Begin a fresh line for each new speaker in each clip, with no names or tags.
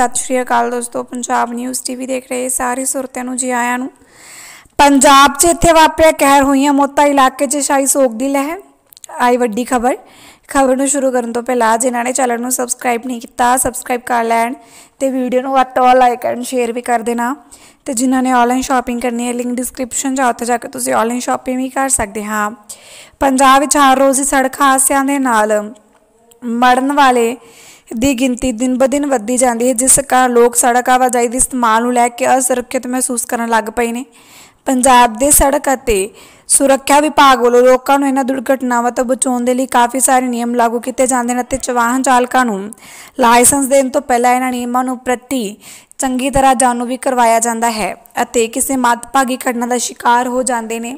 ਸਤਿ ਸ਼੍ਰੀ ਅਕਾਲ ਦੋਸਤੋ Punjab news TV ਦੇਖ ਰਹੇ ਸਾਰੇ ਸੁਰਤਿਆਂ ਨੂੰ ਜੀ ਆਇਆਂ ਨੂੰ ਪੰਜਾਬ 'ਚ ਇੱਥੇ ਵਾਪਰਿਆ ਕਹਿਰ ਹੋਈਆਂ ਮੋਤਾ ਇਲਾਕੇ 'ਚ ਸ਼ਾਈ ਸੋਗ ਦੀ ਲਹਿਰ ਆਈ ਵੱਡੀ ਖਬਰ ਖਬਰ ਨੂੰ ਸ਼ੁਰੂ ਕਰਨ ਤੋਂ ਪਹਿਲਾਂ ਜਿਨ੍ਹਾਂ ਨੇ ਚੈਨਲ ਨੂੰ ਸਬਸਕ੍ਰਾਈਬ ਨਹੀਂ ਕੀਤਾ ਸਬਸਕ੍ਰਾਈਬ ਕਰ ਲੈਣ ਤੇ ਵੀਡੀਓ ਨੂੰ ਵੱਧ ਤੋਂ ਲਾਈਕ ਐਂਡ ਸ਼ੇਅਰ ਵੀ ਕਰ ਦੇਣਾ ਤੇ ਜਿਨ੍ਹਾਂ ਨੇ ਆਨਲਾਈਨ ਸ਼ਾਪਿੰਗ ਕਰਨੀ ਹੈ ਲਿੰਕ ਡਿਸਕ੍ਰਿਪਸ਼ਨ 'ਚ ਉੱਥੇ ਜਾ ਕੇ ਤੁਸੀਂ ਆਨਲਾਈਨ ਸ਼ਾਪਿੰਗ ਵੀ ਕਰ ਸਕਦੇ ਹਾਂ ਪੰਜਾਬ ਵਿੱਚ ਹਰ ਰੋਜ਼ ਹੀ ਸੜਕ ਹਾਦਸਿਆਂ ਦੇ ਨਾਲ ਮਰਨ ਵਾਲੇ ਦੀ ਗਿਣਤੀ ਦਿਨ ਬਦਿਨ ਵੱਧਦੀ ਜਾਂਦੀ ਹੈ ਜਿਸ ਕਾਰਨ ਲੋਕ ਸੜਕ ਆਵਾਜਾਈ ਦੇ ਇਸਤੇਮਾਲ ਨੂੰ ਲੈ ਕੇ ਅਸੁਰੱਖਿਅਤ ਮਹਿਸੂਸ ਕਰਨ ਲੱਗ ਪਏ ਨੇ ਪੰਜਾਬ ਦੇ ਸੜਕ ਅਤੇ ਸੁਰੱਖਿਆ ਵਿਭਾਗ ਵੱਲੋਂ ਲੋਕਾਂ ਨੂੰ ਇਹਨਾਂ ਦੁਰਘਟਨਾਵਾਂ ਤੋਂ ਬਚਾਉਣ ਦੇ ਲਈ ਕਾਫੀ ਸਾਰੇ ਨਿਯਮ ਲਾਗੂ ਕੀਤੇ ਜਾਂਦੇ ਨੇ ਅਤੇ ਚਵਾਹਨ ਚਾਲਕਾਂ ਨੂੰ ਲਾਇਸੈਂਸ ਦੇਣ ਤੋਂ ਪਹਿਲਾਂ ਇਹਨਾਂ ਨਿਯਮਾਂ ਨੂੰ ਪ੍ਰਤੀ ਚੰਗੀ ਤਰ੍ਹਾਂ ਜਾਣੂ ਵੀ ਕਰਵਾਇਆ ਜਾਂਦਾ ਹੈ ਅਤੇ ਕਿਸੇ ਮਤਭਾਗੀ ਘਟਨਾ ਦਾ ਸ਼ਿਕਾਰ ਹੋ ਜਾਂਦੇ ਨੇ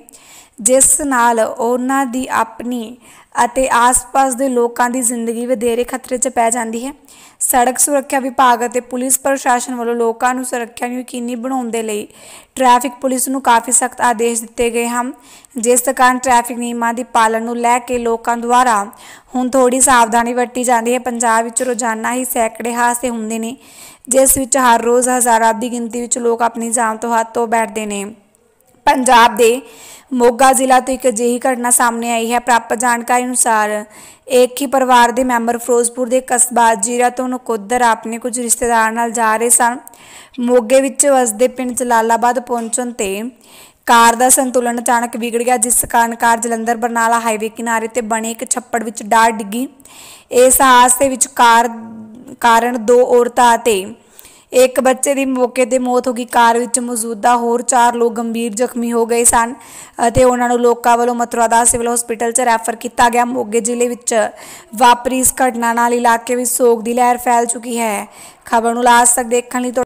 ਜਿਸ ਨਾਲ ਉਹਨਾਂ ਦੀ ਆਪਣੀ ਅਤੇ ਆਸ-ਪਾਸ ਦੇ ਲੋਕਾਂ ਦੀ ਜ਼ਿੰਦਗੀ ਵਧੇਰੇ ਖਤਰੇ 'ਚ ਪੈ ਜਾਂਦੀ ਹੈ ਸੜਕ ਸੁਰੱਖਿਆ ਵਿਭਾਗ ਅਤੇ ਪੁਲਿਸ ਪ੍ਰਸ਼ਾਸਨ ਵੱਲੋਂ ਲੋਕਾਂ ਨੂੰ ਸੁਰੱਖਿਆ ਨੂੰ ਯਕੀਨੀ ਬਣਾਉਣ ਦੇ ਲਈ ਟ੍ਰੈਫਿਕ ਪੁਲਿਸ ਨੂੰ ਕਾਫੀ ਸਖਤ ਆਦੇਸ਼ ਦਿੱਤੇ ਗਏ ਹਨ ਜਿਸ ਕਾਰਨ ਟ੍ਰੈਫਿਕ ਨਿਯਮਾਂ ਦੀ ਪਾਲਣ ਨੂੰ ਲੈ ਕੇ ਲੋਕਾਂ ਦੁਆਰਾ ਹੁਣ ਥੋੜੀ ਸਾਵਧਾਨੀ ਵਰਤੀ ਜਾਂਦੀ ਹੈ ਪੰਜਾਬ ਵਿੱਚ ਰੋਜ਼ਾਨਾ ਹੀ ਸੈਂਕੜੇ ਹਾਦਸੇ ਹੁੰਦੇ ਨੇ ਜਿਸ ਵਿੱਚ ਹਰ ਰੋਜ਼ ਹਜ਼ਾਰਾਂ ਦੀ ਗਿਣਤੀ ਵਿੱਚ ਲੋਕ ਆਪਣੀ ਜਾਨ ਤੋਂ ਹੱਥ ਤੋਂ ਬੈਠਦੇ ਨੇ ਪੰਜਾਬ ਦੇ ਮੋਗਾ ਜ਼ਿਲ੍ਹਾ ਤੋਂ ਇੱਕ ਅਜਿਹੀ ਘਟਨਾ ਸਾਹਮਣੇ ਆਈ ਹੈ ਪ੍ਰਾਪਤ ਜਾਣਕਾਰੀ ਅਨੁਸਾਰ ਇੱਕ ਹੀ ਪਰਿਵਾਰ ਦੇ ਮੈਂਬਰ ਫਿਰੋਜ਼ਪੁਰ ਦੇ ਕਸਬਾ ਜੀਰਾ ਤੋਂ ਨਕੁੱਦਰ ਆਪਣੇ ਕੁਝ ਰਿਸ਼ਤੇਦਾਰ ਨਾਲ ਜਾ ਰਹੇ ਸਨ ਮੋਗੇ ਵਿੱਚ ਵਸਦੇ ਪਿੰਡ ਜਲਾਲਾਬਾਦ ਪਹੁੰਚਣ ਤੇ ਕਾਰ ਦਾ ਸੰਤੁਲਨ ਅਚਾਨਕ ਵਿਗੜ ਗਿਆ ਜਿਸ ਕਾਰਨ ਕਾਰ ਜਲੰਧਰ ਬਰਨਾਲਾ ਹਾਈਵੇ ਕਿਨਾਰੇ ਤੇ ਬਣੇ ਇੱਕ ਛੱਪੜ ਵਿੱਚ ਡਾਰ ਡਿੱਗੀ ਇਸ ਹਾਦਸੇ ਵਿੱਚ ਕਾਰ ਕਾਰਨ ਦੋ ਔਰਤਾਂ ਅਤੇ ਇੱਕ ਬੱਚੇ ਦੀ ਮੌਕੇ ਤੇ ਮੌਤ ਹੋ ਗਈ ਕਾਰ ਵਿੱਚ ਮੌਜੂਦਾ ਹੋਰ ਚਾਰ ਲੋਕ ਗੰਭੀਰ ਜ਼ਖਮੀ ਹੋ ਗਏ ਸਨ ਅਤੇ ਉਹਨਾਂ ਨੂੰ ਲੋਕਾਂ ਵੱਲੋਂ ਮਥੁਰਾ ਦਾ ਸਿਵਲ ਹਸਪੀਟਲ 'ਚ ਰੈਫਰ ਕੀਤਾ ਗਿਆ ਮੋਗੇ ਜ਼ਿਲ੍ਹੇ ਵਿੱਚ ਵਾਪਰੀ ਇਸ ਘਟਨਾ ਨਾਲ ਇਲਾਕੇ ਵਿੱਚ ਸੋਗ ਦੀ ਲਹਿਰ ਫੈਲ ਚੁੱਕੀ ਹੈ ਖਬਰ ਨੂੰ ਲਾਸਟ ਤੱਕ ਦੇਖਣ ਲਈ